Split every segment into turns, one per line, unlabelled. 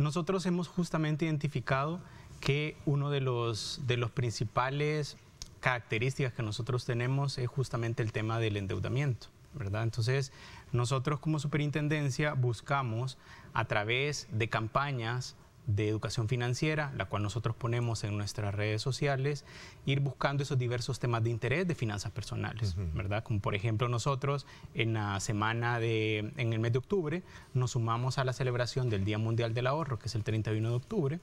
Nosotros hemos justamente identificado que uno de los, de los principales características que nosotros tenemos es justamente el tema del endeudamiento, ¿verdad? Entonces, nosotros como superintendencia buscamos a través de campañas de educación financiera, la cual nosotros ponemos en nuestras redes sociales, ir buscando esos diversos temas de interés de finanzas personales, ¿verdad? Como por ejemplo nosotros en la semana de, en el mes de octubre, nos sumamos a la celebración del Día Mundial del Ahorro, que es el 31 de octubre.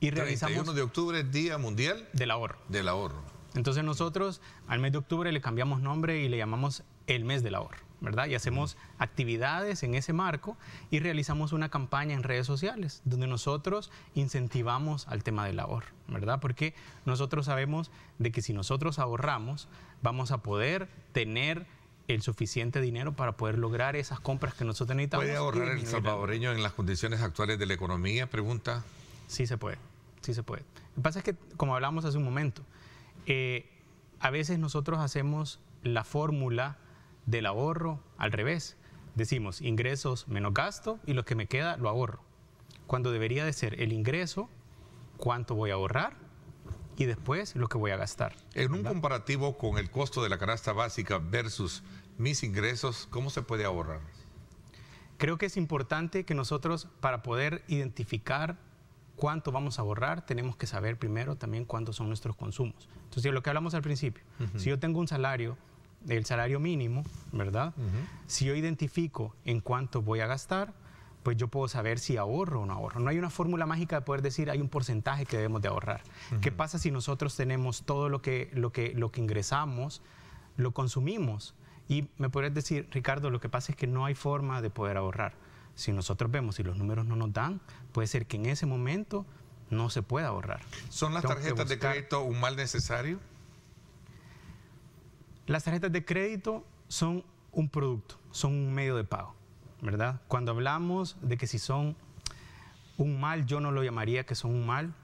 Y realizamos 31 de octubre Día Mundial del Ahorro. Del Ahorro. Entonces nosotros al mes de octubre le cambiamos nombre y le llamamos el mes del ahorro. ¿verdad? Y hacemos actividades en ese marco y realizamos una campaña en redes sociales donde nosotros incentivamos al tema del ahorro, ¿verdad? Porque nosotros sabemos de que si nosotros ahorramos, vamos a poder tener el suficiente dinero para poder lograr esas compras que nosotros necesitamos. ¿Puede ahorrar el salvadoreño en las condiciones actuales de la economía? Pregunta. Sí se puede, sí se puede. Lo que pasa es que, como hablamos hace un momento, eh, a veces nosotros hacemos la fórmula del ahorro al revés. Decimos ingresos menos gasto y lo que me queda lo ahorro. Cuando debería de ser el ingreso, cuánto voy a ahorrar y después lo que voy a gastar. En un comparativo con el costo de la canasta básica versus mis ingresos, ¿cómo se puede ahorrar? Creo que es importante que nosotros para poder identificar cuánto vamos a ahorrar, tenemos que saber primero también cuántos son nuestros consumos. Entonces, lo que hablamos al principio, si yo tengo un salario el salario mínimo, ¿verdad? Si yo identifico en cuánto voy a gastar, pues yo puedo saber si ahorro o no ahorro. No hay una fórmula mágica de poder decir hay un porcentaje que debemos de ahorrar. ¿Qué pasa si nosotros tenemos todo lo que, lo, que, lo que ingresamos, lo consumimos? Y me podrías decir, Ricardo, lo que pasa es que no hay forma de poder ahorrar. Si nosotros vemos, Y los números no nos dan, puede ser que en ese momento no se pueda ahorrar. ¿Son las tarjetas de crédito un mal necesario? Las tarjetas de crédito son un producto, son un medio de pago, ¿verdad? Cuando hablamos de que si son un mal, yo no lo llamaría que son un mal,